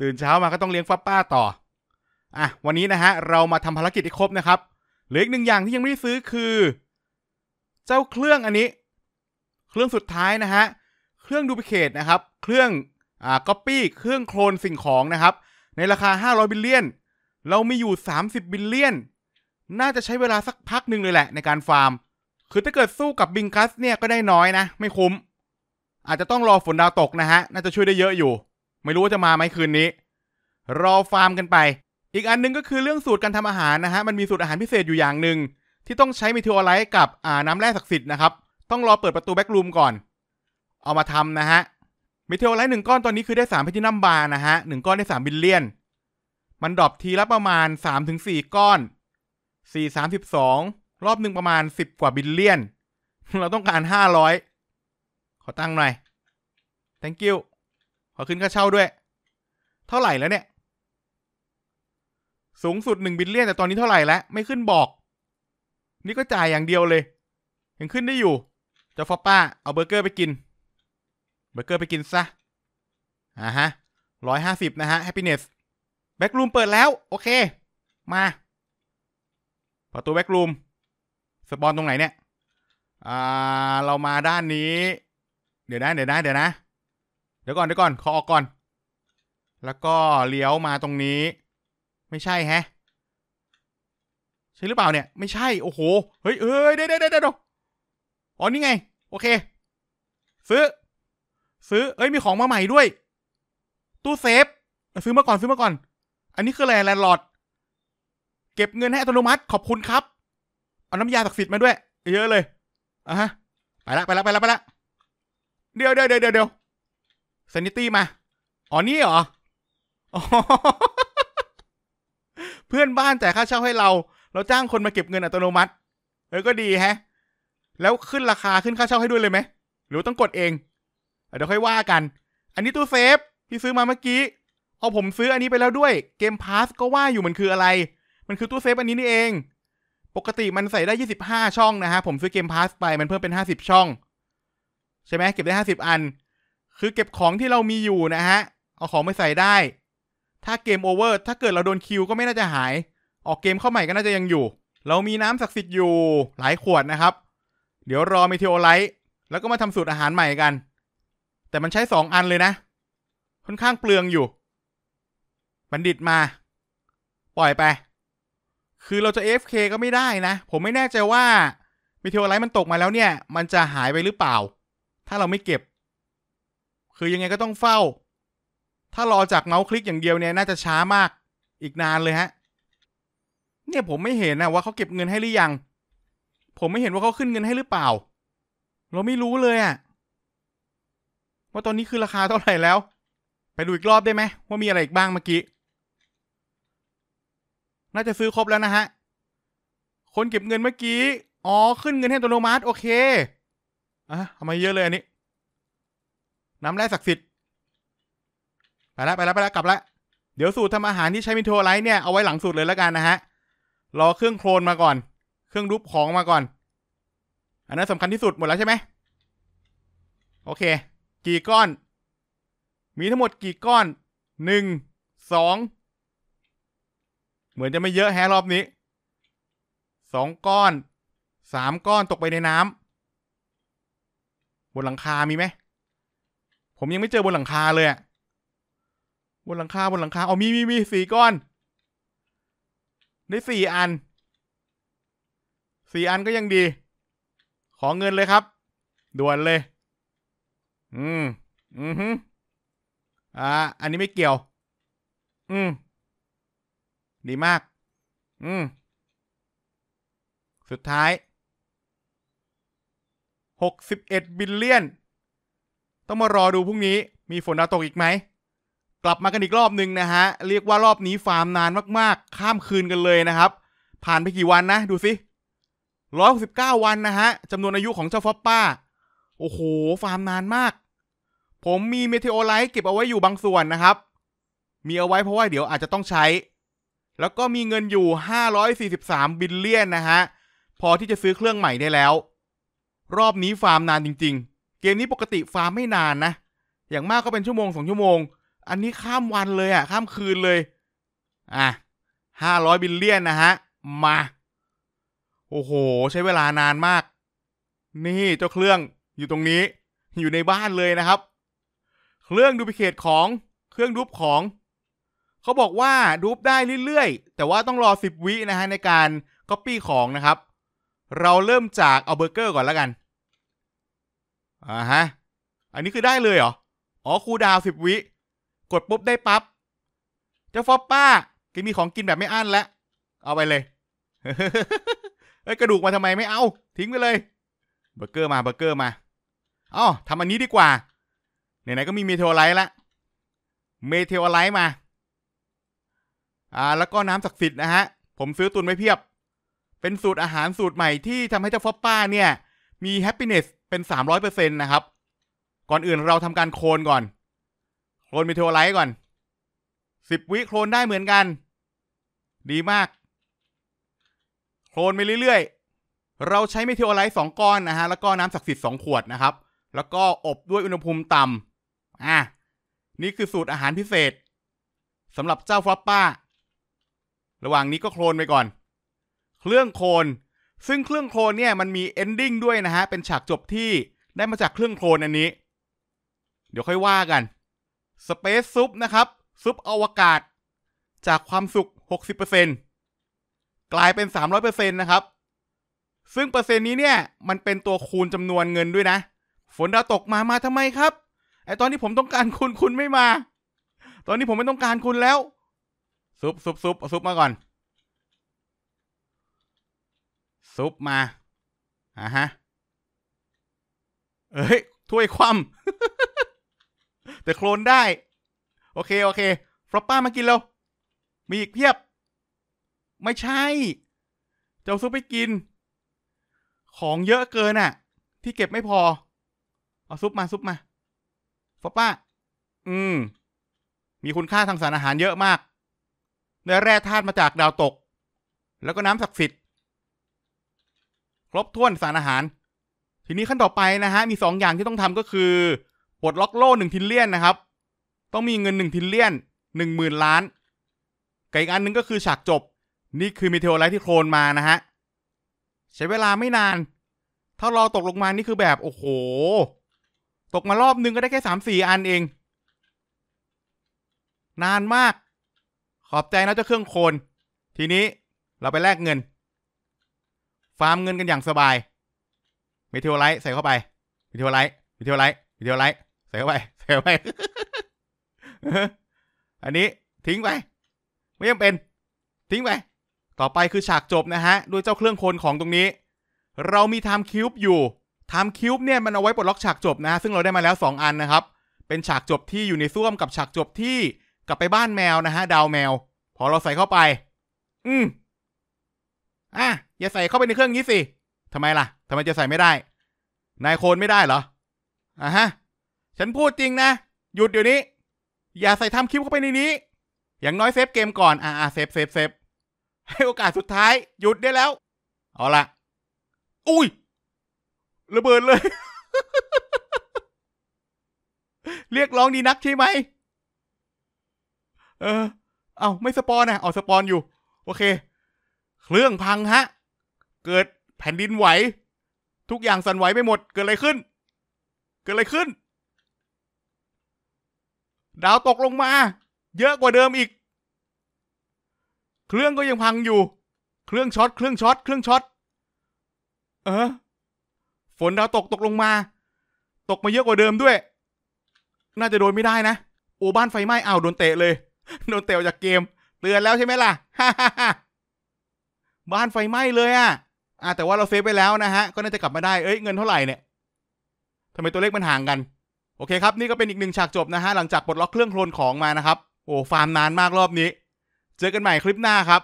ตื่นเช้ามาก็ต้องเลี้ยงฟ้าป้าต่อ อ่ะวันนี้นะฮะเรามาทำภารกิจให้ครบนะครับเหลืออีกหนึ่งอย่างที่ยังไม่ได้ซื้อคือ เจ้าเครื่องอันนี้ เครื่องสุดท้ายนะฮะเครื่องดูพิเคตนะครับ เครื่องอ่าก๊อปปี้เครื่องโคลนสิ่งของนะครับ ในราคา 500บิลเลียนเรามีอยู่ 30 บิลเลียนน่าจะใช้เวลาสักพักหนึ่งเลยแหละในการฟาร์ม คือถ้าเกิดสู้กับบิงคัสเนี่ยก็ได้น้อยนะไม่คุ้มอาจจะต้องรอฝนดาวตกนะฮะน่าจะช่วยได้เยอะอยู่ไม่รู้ว่าจะมาไหมคืนนี้ รอฟาร์มกันไป อีกอันนึงก็คือเรื่องสูตรการทำอาหารนะฮะ มันมีสูตรอาหารพิเศษอยู่อย่างหนึ่งที่ต้องใช้มิเทโอไลท์กับ อ่าน้ำแร่ศักดิ์สิทธิ์นะครับ ต้องรอเปิดประตูแบ็กรูมก่อน เอามาทำนะฮะมิเทโอไลท์หนึ่งก้อนตอนนี้คือได้สามพิธีน้ำบานะฮะหนึ่งก้อนได้สามบิลเลียนมันดรอปทีละประมาณสามถึงสี่ก้อนสี่สามสิบสองรอบหนึ่งประมาณสิบกว่าบิลเลียนเราต้องการห้าร้อยขอตั้งหน่อย thank you อขึ้นค่าเช่าด้วย เท่าไหร่แล้วเนี่ย สูงสุดหนึ่งบิลเลียน แต่ตอนนี้เท่าไหร่แล้ว ไม่ขึ้นบอก นี่ก็จ่ายอย่างเดียวเลย ยังขึ้นได้อยู่จะฟอป้า เอาเบอร์เกอร์ไปกิน เบอร์เกอร์ไปกินซะอ่าฮะร้อยห้าสิบนะฮะแฮปปี้เนส แบ็กรูมเปิดแล้ว โอเค มา ประตูแบ็กรูม สปอนตรงไหนเนี่ย อ่า เรามาด้านนี้ เดี๋ยวนะเดี๋ยวนะเดี๋ยวนะดี๋ยวก่อนเดี๋ยวก่อนขอออกก่อน แล้วก็เลี้ยวมาตรงนี้ ไม่ใช่แฮะ ใช่หรือเปล่าเนี่ย ไม่ใช่โอ้โหเฮ้ยเฮ้ยเดี๋ยวเดี๋ยวเดี๋ยวอ๋อ นี่ไง โอเค ซื้อ ซื้อเอ้ยมีของมาใหม่ด้วย ตู้เซฟ ซื้อมาก่อนซื้อมาก่อน อันนี้คืออะไรแลนด์ลอร์ดเก็บเงินให้อัตโนมัติขอบคุณครับ เอาน้ำยาศักดิ์สิทธิ์มาด้วย เยอะเลยอ่ะฮะไปละไปละไปละไปละเดี๋ยวเดี๋ยวเดี๋ยวเดี๋ยวซนิตี้มา อ๋อ นี่เหรอ เพื่อนบ้านจ่ายค่าเช่าให้เรา เราจ้างคนมาเก็บเงินอัตโนมัติ เออก็ดีแฮะ แล้วขึ้นราคาขึ้น ค่าเช่าให้ด้วยเลยไหม หรือต้องกดเอง เดี๋ยวค่อยว่ากัน อันนี้ ตู้ เซฟที่ซื้อมาเมื่อกี้ เอาผมซื้ออันนี้ไปแล้วด้วย เกมพาสก็ว่าอยู่ มัน คืออะไร มันคือตู้เซฟอันนี้นี่เอง ปกติมันใส่ได้ยี่สิบห้าช่องนะฮะ ผมซื้อเกมพาสไปมันเพิ่มเป็นห้าสิบช่องใช่ไหมเก็บได้ห้าสิบอันคือเก็บของที่เรามีอยู่นะฮะ เอาของไปใส่ได้ ถ้าเกมโอเวอร์ ถ้าเกิดเราโดนคิว ก็ไม่น่าจะหาย ออกเกมเข้าใหม่ก็น่าจะยังอยู่ เรามีน้ำศักดิ์สิทธิ์อยู่หลายขวดนะครับ เดี๋ยวรอเมเทโอไลท์ แล้วก็มาทำสูตรอาหารใหม่กัน แต่มันใช้สองอันเลยนะ ค่อนข้างเปลืองอยู่ บัณฑิตมา ปล่อยไป คือเราจะ AFK ก็ไม่ได้นะ ผมไม่แน่ใจว่าเมเทโอไลท์มันตกมาแล้วเนี่ย มันจะหายไปหรือเปล่า ถ้าเราไม่เก็บคือยังไงก็ต้องเฝ้า ถ้ารอจากเมาส์คลิกอย่างเดียวเนี่ย น่าจะช้ามาก อีกนานเลยฮะ เนี่ยผมไม่เห็นนะว่าเขาเก็บเงินให้หรือยัง ผมไม่เห็นว่าเขาขึ้นเงินให้หรือเปล่า เราไม่รู้เลยอะ ว่าตอนนี้คือราคาเท่าไหร่แล้ว ไปดูอีกรอบได้ไหมว่ามีอะไรอีกบ้างเมื่อกี้ น่าจะซื้อครบแล้วนะฮะ คนเก็บเงินเมื่อกี้ อ๋อขึ้นเงินให้ตัตโนมัติโอเค อ่ะทำไมเยอะเลยอันนี้น้ำแร่ศักดิ์สิทธิ์ไปแล้วไปแล้วไปแล้วกลับแล้วเดี๋ยวสูตรทำอาหารที่ใช้มิโทไลท์เนี่ยเอาไว้หลังสุดเลยแล้วกันนะฮะรอเครื่องโคลนมาก่อน เครื่องรูปของมาก่อน อันนั้นสำคัญที่สุดหมดแล้วใช่ไหมโอเค กี่ก้อน มีทั้งหมดกี่ก้อนหนึ่งสองเหมือนจะไม่เยอะแฮะรอบนี้สองก้อนสามก้อนตกไปในน้ำบนหลังคา มีไหมผมยังไม่เจอบนหลังคาเลยอะบนหลังคาบนหลังคาเอามีมีมีสี่ก้อน ได้สี่อันสี่อันก็ยังดี ขอเงินเลยครับด่วนเลย อืม อือฮึอ่าอันนี้ไม่เกี่ยว อืม ดีมาก อืม สุดท้ายหกสิบเอ็ดบิลเลียนต้องมารอดูพรุ่งนี้มีฝนดาวตกอีกไหม กลับมากันอีกรอบหนึ่งนะฮะ เรียกว่ารอบนี้ฟาร์มนานมากๆ ข้ามคืนกันเลยนะครับ ผ่านไปกี่วันนะดูสิร้อยหกสิบเก้าวันนะฮะจำนวนอายุของเจ้าฟอปป้า โอ้โหฟาร์มนานมาก ผมมีเมเทโอไลท์เก็บเอาไว้อยู่บางส่วนนะครับ มีเอาไว้เพราะว่าเดี๋ยวอาจจะต้องใช้ แล้วก็มีเงินอยู่ 543 บิลเลียนนะฮะพอที่จะซื้อเครื่องใหม่ได้แล้ว รอบนี้ฟาร์มนานจริงๆเกมนี้ปกติฟาร์มไม่นานนะ อย่างมากก็เป็นชั่วโมงสองชั่วโมง อันนี้ข้ามวันเลยอ่ะข้ามคืนเลย อ่ะห้าร้อยบิลเลียนนะฮะ มา โอ้โห ใช้เวลานานมาก นี่เจ้าเครื่องอยู่ตรงนี้อยู่ในบ้านเลยนะครับ เครื่องดูพิเคตของเครื่องรูปของ เขาบอกว่าดูปได้เรื่อยๆแต่ว่าต้องรอสิบวินะฮะในการปปี้ของนะครับ เราเริ่มจากเอาเบอร์เกอร์ก่อนแล้วกันอ่าฮะ อันนี้คือได้เลยเหรอ อ๋อครูดาวสิบวิ กดปุ๊บได้ปับ๊บ เจ้าฟอปป้าแกมีของกินแบบไม่อั้นแล้ว เอาไปเลยเอ้ยกระดูกมาทำไมไม่เอา ทิ้งไปเลย เบอร์เกอร์มาเบอร์เกอร์มาอ๋อทำอันนี้ดีกว่า ไหนๆก็มีเมเทลไลท์ละ เมเทลไลท์มา อ่า แล้วก็น้ำศักดิ์สิทธิ์นะฮะ ผมซื้อตุนไว้เพียบ เป็นสูตรอาหารสูตรใหม่ที่ทำให้เจ้าฟอปป้า เนี่ย มีแฮปปี้เนสเป็นสามร้อยเปอร์เซ็นต์นะครับ ก่อนอื่นเราทำการโคลนก่อน โคลนมีเทลไลท์ก่อนสิบวิโคลนได้เหมือนกัน ดีมาก โคลนไปเรื่อยๆ เราใช้มิเทอไลท์สองก้อนนะฮะแล้วก็น้ำศักดิ์สิทธิ์สองขวดนะครับ แล้วก็อบด้วยอุณหภูมิต่ำอ่ะนี่คือสูตรอาหารพิเศษสำหรับเจ้าฟลอปป้า ระหว่างนี้ก็โคลนไปก่อน เครื่องโคลนซึ่งเครื่องโคลนเนี่ยมันมี เอนดิ้งด้วยนะฮะเป็นฉากจบที่ได้มาจากเครื่องโคลนอันนี้ เดี๋ยวค่อยว่ากันสเปซซุปนะครับซุปอวกาศ จากความสุข60%กลายเป็น300%นะครับซึ่งเปอร์เซ็นต์นี้เนี่ย มันเป็นตัวคูณจำนวนเงินด้วยนะ ฝนดาวตกมามาทำไมครับไอตอนที่ผมต้องการคุณคุณไม่มา ตอนนี้ผมไม่ต้องการคุณแล้ว ซุปซุปซุปซุปมาก่อนซุปมา อ่ะฮะ เอ้ย ถ้วยคว่ำแต่โคลนได้ โอเค โอเคฟรอปป้ามากินแล้ว มีอีกเพียบ ไม่ใช่ เจ้าซุปไปกิน ของเยอะเกินอะ่ะ ที่เก็บไม่พอ เอาซุปมาซุปมา ฟอปป้า อืม มีคุณค่าทางสารอาหารเยอะมากเนื้อแร่ธาตุมาจากดาวตก แล้วก็น้ำศักดิ์สิทธิครบถ้วนสารอาหาร ทีนี้ขั้นต่อไปนะฮะ มี2ออย่างที่ต้องทำก็คือปลดล็อกโล่หนึ่งทิลเลียนนะครับ ต้องมีเงินหนึ่งทิลเลียนหนึ่งหมื่นล้านกับอีกอันนึงก็คือ ฉากจบ นี่คือมีเทโอไลท์ที่โคลนมานะฮะ ใช้เวลาไม่นานถ้ารอตกลงมานี่คือแบบ โอ้โห ตกมารอบนึงก็ได้แค่สามสี่อันเอง นานมาก ขอบใจนะเจ้าเครื่องโคลนทีนี้เราไปแลกเงินฟาร์มเงินกันอย่างสบายเมเทโอไลท์ใส่เข้าไปเมเทโอไลท์เมเทโอไลท์เมเทโอไลท์ ใส่เข้าไป ใส่เข้าไป อันนี้ทิ้งไป ไม่จำเป็น ทิ้งไป ต่อไปคือฉากจบนะฮะด้วยเจ้าเครื่องคนของตรงนี้ เรามีไทม์คิวบ์อยู่ไทม์คิวบ์เนี่ยมันเอาไว้ปลดล็อกฉากจบนะฮะ ซึ่งเราได้มาแล้ว 2 อันนะครับ เป็นฉากจบที่อยู่ในซ่วมกับฉากจบที่กลับไปบ้านแมวนะฮะดาวแมว พอเราใส่เข้าไป อืมอ่ะอย่าใส่เข้าไปในเครื่องนี้สิ ทำไมล่ะ ทำไมจะใส่ไม่ได้ นายโคนไม่ได้เหรออ่ะฮะ ฉันพูดจริงนะ หยุดเดี๋ยวนี้ อย่าใส่ทำคลิปเข้าไปในนี้ อย่างน้อยเซฟเกมก่อน อ่าเซฟเซฟเซฟให้โอกาสสุดท้าย หยุดได้แล้ว เอาละอุ้ยระเบิดเลย เรียกร้องดีนักใช่ไหม เออเอาไม่สปอนนะเอาสปอนอยู่ โอเค เครื่องพังฮะเกิดแผ่นดินไหว ทุกอย่างสั่นไหวไปหมดเกิดอะไรขึ้น เกิดอะไรขึ้น ดาวตกลงมา เยอะกว่าเดิมอีก เครื่องก็ยังพังอยู่ เครื่องช็อตเครื่องช็อตเครื่องช็อตเออฝนดาวตกตกลงมา ตกมาเยอะกว่าเดิมด้วย น่าจะโดนไม่ได้นะโอ้บ้านไฟ ไหม้อ้าวโดนเตะเลยโดนเตะออกจากเกม เตือนแล้วใช่ไหมล่ะ บ้านไฟไหม้เลยอะ่ะอ่าแต่ว่าเราเซฟไปแล้วนะฮะ ก็น่าจะกลับมาได้เอ้ยเงินเท่าไหร่เนี่ยทำไมตัวเลขมันห่างกัน โอเคครับนี่ก็เป็นอีกหนึ่งฉากจบนะฮะ หลังจากปลดล็อกเครื่องโคลนของมานะครับ โอ้ ฟาร์มนานมากรอบนี้ เจอกันใหม่คลิปหน้าครับ